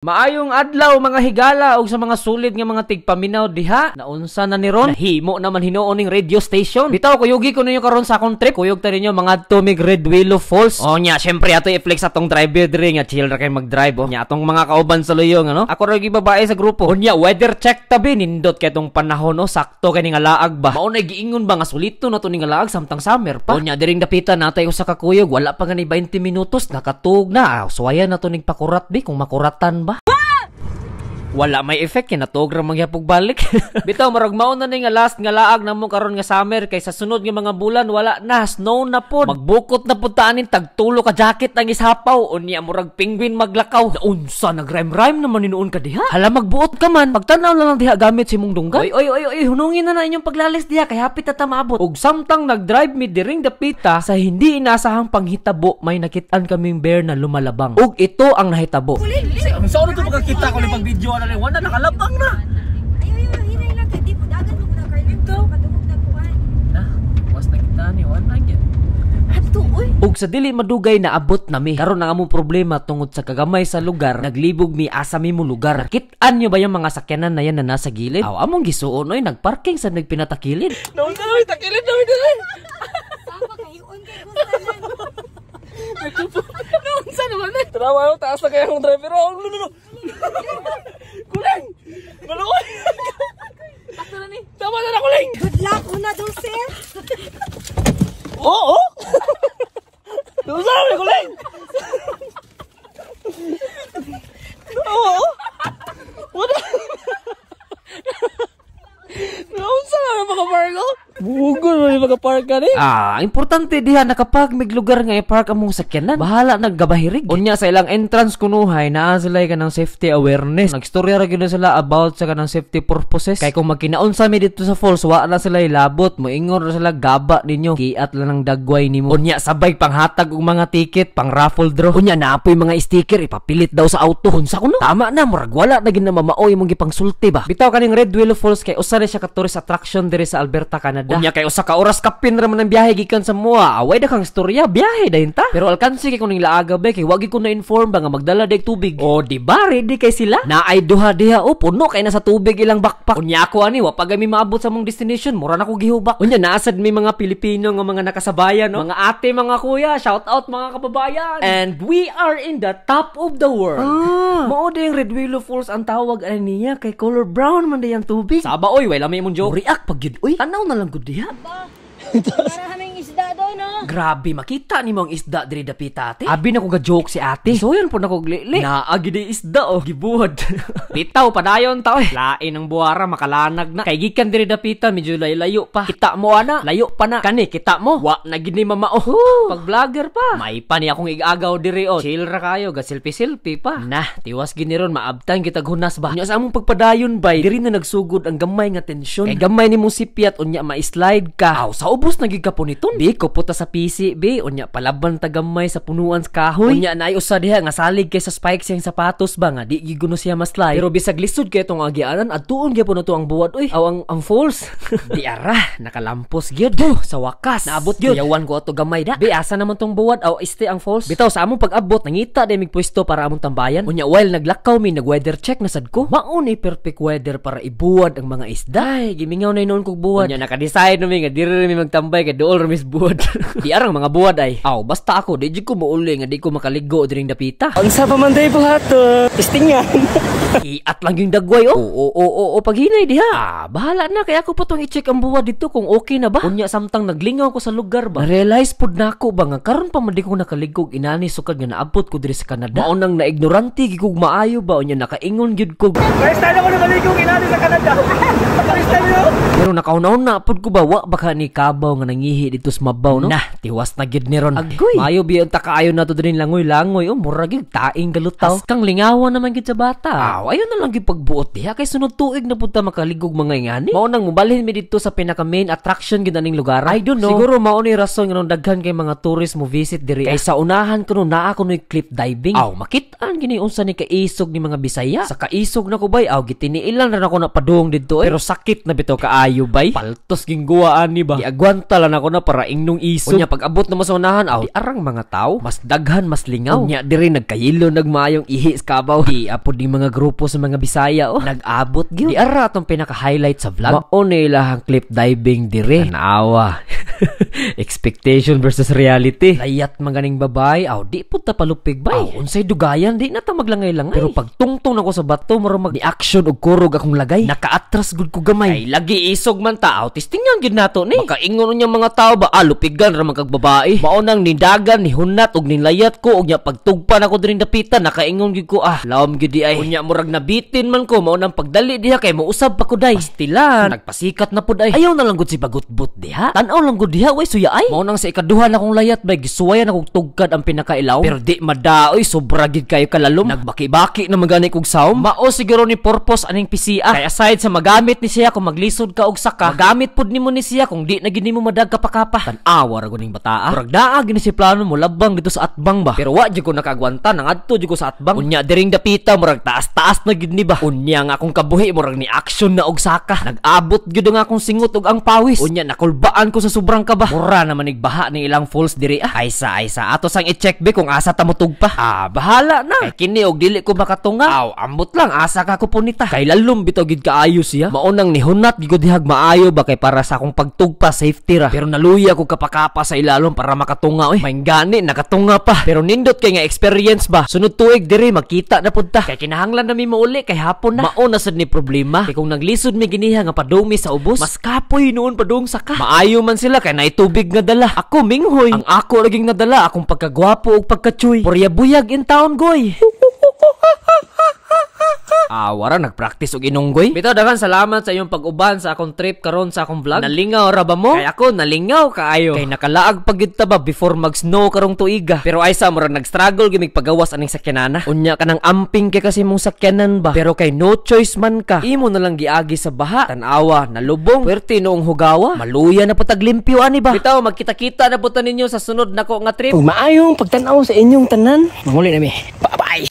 Maayong adlaw mga higala ug sa mga sulit nga mga tigpaminaw diha. Naunsa na ni Ron? Nahimo naman hinuon ning radio station. Bitaw kuyugi ko ninyo karon sa akong trip. Kuyog ta ninyo mga tumig Red Willow Falls. Oh nya, syempre ato i-flex atong driver diri nga chill ra kay mag-drive oh. Nya atong mga kauban sa luyong ano. Ako ra gyud babae sa grupo. Oh nya, weather check tabi nindot kay tong panahon oh sakto kay ning laag ba. Mao nay giingon ba nga sulito na to ning laag samtang summer pa. Oh nya, diring dapitan natay usa ka kuyog wala pa nga ni 20 minutos nakatug na. Ah, suwayan na to ning pakurat bi kung makuratan ba wala may effect kinatog ra mangyapog balik bitaw marag mauna na ni nga last nga laag namo karon nga summer kay sa sunod nga mga bulan wala na snow na pod magbukot na pod taanin tagtulo ka jacket ang ishapaw unya murag penguin maglakaw na unsa nagrime rhyme naman inuon ka diha hala magbuot ka man pagtan na lang diha gamit si mong dunggan oy oy oy oy hunungin na na inyong paglalis diha kay hapit ta tamabot ug samtang nagdrive mi the pita sa hindi inasahang panghitabo may nakitaan kaming bear na lumalabang ug ito ang nahitabo Uling! Kasi ang sauna ko pagkakita ko lang pag video na rin, wala nakalabang na. Ayaw, ayaw, hinay lang. Hindi po, dagan mo na kayo. Ito. Padungog na kuhan. Na, was na kita ni, wala na yan. Ato, uy. sa dili madugay na abot nami. Karon ang among problema tungod sa kagamay sa lugar, naglibog mi asa mi mo lugar. Kitaan nyo ba yung mga sakyanan na yan na nasa gilid? Aw, among gisuon oy nagparking sa nagpinatakilid. no no na takilid na mi dali. Sama kayo on kay Nagkupo. Noon sa naman eh. Tanawa yung taas na kaya yung driver. Oh, no, no, no. Kulang! Malukoy! Ato na ni. Tama na na kulang! Good luck, una dulce! Oo! Dulce na kulang! Buugol man yung magapark ka rin. Ah, importante diha na kapag may lugar nga i-park ang mong sakyanan, bahala naggabahirig. Unya sa ilang entrance kunuhay, naa sila ka ng safety awareness. Nagstorya ra gyud sila about sa kanang safety purposes. Kay kung magkinaon sa mi dito sa falls, wa na sila ilabot, moingon ra sila gaba ninyo. Kiat lang ng dagway nimo. Unya sabay panghatag og mga ticket, pang raffle draw. Unya naapoy mga sticker ipapilit daw sa auto. Unsa kuno? Tama na, murag wala na gid na mamaoy imong gipangsulti ba. Bitaw kaning Red Willow Falls kay usa na siya ka tourist attraction diri sa Alberta, Canada. Unya kay usa ka oras ka ra man ang biyahe gikan sa mua. Away da kang storya biyahe dayon ta. Pero alkansi kay kuning laaga ba kay wagi ko na inform ba nga magdala day tubig. Oh, di ba ready kay sila? Naay duha diha o oh, puno kay na sa tubig ilang backpack. Unya ako ani wa pagami maabot sa mong destination mura na ko gihubak. Unya naasad mi mga Pilipino nga mga nakasabayan no. Mga ate mga kuya, shout out mga kababayan. And we are in the top of the world. Ah. Mao yung Red Willow Falls ang tawag ani niya kay color brown man day ang tubig. Saba oy, wala may mong joke. React pag yun oy. Tanaw na lang dia. Para haming isda. doy no. Grabe makita ni mong isda diri dapi ate. Abi na ko ga joke si ate. So yun po na ko glili. agi di isda oh gibuhat. Bitaw padayon ta eh. Lain ang buwara makalanag na. Kay gikan diri dapita medyo layo pa. Kita mo ana, layo pa na. Kani kita mo. Wa na gid ni mama oh. Pag vlogger pa. May pa ni akong igagaw diri oh. Chill ra kayo ga selfie-selfie pa. Nah, tiwas gid ni ron maabtan kita gunas ba. Nya sa among pagpadayon bay diri na nagsugod ang gamay nga tensyon. Kay gamay ni mong sipiat unya ma-slide ka. Aw, sa ubos na gid ni po niton kuputa sa PC, be. Unya palaban tagamay sa punuan sa kahoy. Unya na usa diha nga salig kay sa spikes yang sapatos ba nga di giguno siya mas Pero bisag lisod kay tong agianan adtuon gyapon nato ang buwat oy. Aw ang, ang falls. di ara nakalampos gyud. sa wakas. Naabot gyud. Yawan ko ato gamay da. Be asa naman tong buwat aw este ang falls. Bitaw sa among pag-abot nangita day pwesto para among tambayan. Unya while naglakaw mi nag weather check na sad ko. Maon ay perfect weather para ibuwad ang mga isda. Ay, gimingaw na noon kog buwat. Unya naka-decide na mi nga diri mi magtambay kay duol ra mis buwad buwad. di arang mga buwad ay. Aw, basta ako, di ko mauli nga di ko makaligo diring dapita. Ang sa pamanday buhaton. Istingan. Iat lang yung dagway oh. Oo, oo, oo, oo paghinay diha. Ah, bahala na kaya ako patong i-check ang buwad dito kung okay na ba. Unya samtang naglingaw ko sa lugar ba. Realize pud nako ba nga karon pa man di ko nakaligog inani sukad nga naabot ko diri sa Canada. Mao nang naignorante gigog maayo ba unya nakaingon gyud ko. Guys, tayo ko nakaligog pero nakaunaon na pud ko bawa baka ni kabaw nga nangihi dito sa mabaw no? Nah, tiwas na gid ni ron. Agoy. Mayo bi ang takaayon nato diri langoy-langoy. O oh, mura gid taing galutaw. Haskang lingawan naman gid sa bata. Aw, ayon na lang gid pagbuot diha kay sunod tuig na pud ta makaligog mga ingani. Mao nang mubalhin mi dito sa pinaka main attraction gid aning lugar. I don't know. Siguro mao ni rason nga daghan kay mga tourist mo visit diri. Kay sa unahan kuno ako ni cliff diving. Aw, makitaan gini unsa ni kaisog ni mga Bisaya. Sa kaisog na ko bay aw gitiniilan ra na ko na padung didto eh. Pero sakit na bitaw kaayo bay paltos gingguaan ni ba di agwanta lang ako na para ingnong iso unya pag abot na masunahan aw di arang mga tao mas daghan mas lingaw unya diri nagkayilo nagmayong ihi kabaw di apod di mga grupo sa mga Bisaya oh nag-abot gyud di ara atong pinaka highlight sa vlog mao na ilahang clip diving dire naawa Expectation versus reality. Layat maganing babay, aw di pud ta palupig bay. Aw unsay dugayan di na ta maglangay lang, Pero pag tungtong ako sa bato maro mag action og kurog akong lagay. Nakaatras gud ko gamay. Ay lagi isog man ta aw tistingyan gid nato ni. Makaingon nya mga tao ba alupigan ah, ra man kag babae. Mao nang nindagan ni hunat og nilayat ko og nya pagtugpan ako dirin dapitan nakaingon gid ko ah laom gid di ay. Unya murag nabitin man ko mao nang pagdali diha kay mousab pa ko day. Pastilan nagpasikat na pud ay. Ayaw na lang gud si bagutbot diha. Tan-aw lang gud diha way suya ay. Mao nang sa ikaduhan akong layat bay gisuwayan akong tugkad ang pinakailaw. Pero di madaoy sobra gid kayo kalalom. Nagbaki-baki na magani kog saom. Mao siguro ni purpose aning PCA. Kay aside sa magamit ni siya kung maglisod ka og saka, magamit pud nimo ni siya kung di na gid nimo madag kapakapa. Tan-awa ra guning bataa. Ah. Murag daa gini si plano mo labang dito sa atbang ba. Pero wa jud ko nakagwanta nang adto jud ko sa atbang. Unya diring dapita murag taas-taas na gid ni ba. Unya nga akong kabuhi murag ni action na og saka. Nag-abot gyud nga akong singot og ang pawis. Unya nakulbaan ko sa sobrang Kurang ka ba? Mura na manigbaha ni ilang falls diri ah. Aysa aysa ato sang i-check be kung asa ta motug pa. Ah, bahala na. Kay kini og dili ko makatunga. Aw, ambot lang asa ka ko punita. Kay lalom bitaw gid kaayo siya. Maunang nihunat gigod dihag maayo ba kay para sa akong pagtugpa safety ra. Pero naluya ko kapakapa sa ilalom para makatunga oy. Eh. Maingani nakatunga pa. Pero nindot kay nga experience ba. Sunod tuig diri makita na pud ta. Kay kinahanglan na mi mauli kay hapon na. Mauna sad ni problema. Kay kung naglisod mi giniha nga padumi sa ubos, mas kapoy noon padung saka. Maayo man sila kay na itubig nga dala. Ako minghoy. Ang ako laging nadala akong pagkagwapo ug pagkachoy. Puryabuyag in town goy. Ah, wara nagpractice og inunggoy. Bitaw daghan salamat sa iyong pag-uban sa akong trip karon sa akong vlog. Nalingaw ra ba mo? Kay ako nalingaw kaayo. Kay nakalaag pa gid ba before mag-snow karong tuiga. Pero ay sa mura nagstruggle gimig pagawas aning sakyanana. Unya ka nang amping kay kasi mong sakyanan ba. Pero kay no choice man ka. Imo na lang giagi sa baha. Tanawa nalubong. Perti noong hugawa. Maluya na patag limpyo ani ba. Bitaw magkita-kita na putan ninyo sa sunod nako nga trip. Kung maayong pagtan-aw sa inyong tanan. Manguli na mi. Bye-bye.